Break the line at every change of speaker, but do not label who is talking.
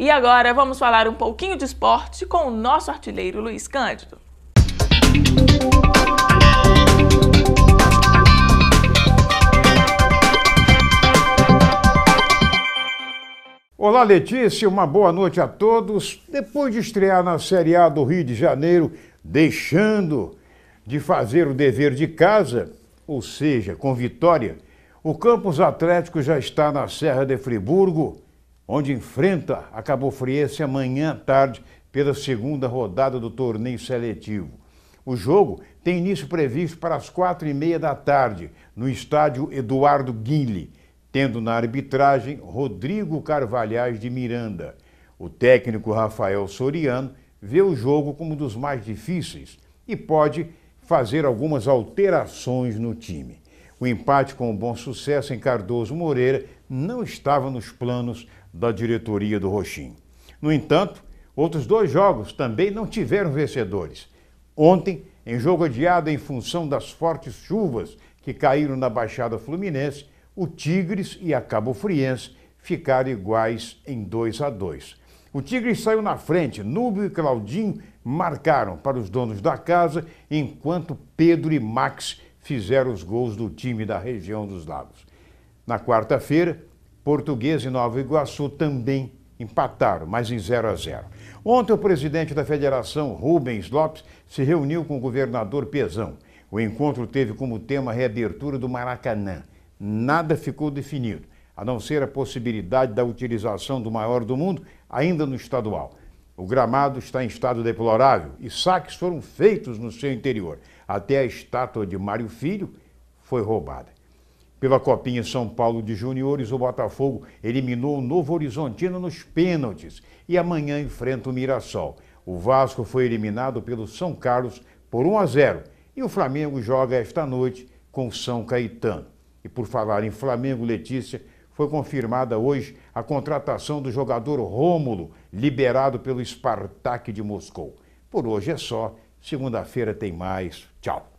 E agora vamos falar um pouquinho de esporte com o nosso artilheiro Luiz Cândido. Olá, Letícia, uma boa noite a todos. Depois de estrear na Série A do Rio de Janeiro, deixando de fazer o dever de casa, ou seja, com vitória, o Campus Atlético já está na Serra de Friburgo onde enfrenta a Cabo Friense amanhã à tarde pela segunda rodada do torneio seletivo. O jogo tem início previsto para as quatro e meia da tarde, no estádio Eduardo Guinle, tendo na arbitragem Rodrigo Carvalhais de Miranda. O técnico Rafael Soriano vê o jogo como um dos mais difíceis e pode fazer algumas alterações no time. O empate com o bom sucesso em Cardoso Moreira não estava nos planos da diretoria do Roxim. No entanto, outros dois jogos também não tiveram vencedores. Ontem, em jogo adiado em função das fortes chuvas que caíram na Baixada Fluminense, o Tigres e a Cabo Friense ficaram iguais em 2 a 2. O Tigres saiu na frente, Núbio e Claudinho marcaram para os donos da casa, enquanto Pedro e Max fizeram os gols do time da região dos lagos. Na quarta-feira, Portuguesa e Nova Iguaçu também empataram, mas em 0 a 0. Ontem, o presidente da federação, Rubens Lopes, se reuniu com o governador Pezão. O encontro teve como tema a reabertura do Maracanã. Nada ficou definido, a não ser a possibilidade da utilização do maior do mundo ainda no estadual. O gramado está em estado deplorável e saques foram feitos no seu interior. Até a estátua de Mário Filho foi roubada. Pela Copinha São Paulo de Juniores, o Botafogo eliminou o Novo Horizontino nos pênaltis e amanhã enfrenta o Mirassol. O Vasco foi eliminado pelo São Carlos por 1 a 0 e o Flamengo joga esta noite com o São Caetano. E por falar em Flamengo, Letícia, foi confirmada hoje a contratação do jogador Rômulo liberado pelo Spartak de Moscou. Por hoje é só. Segunda-feira tem mais. Tchau.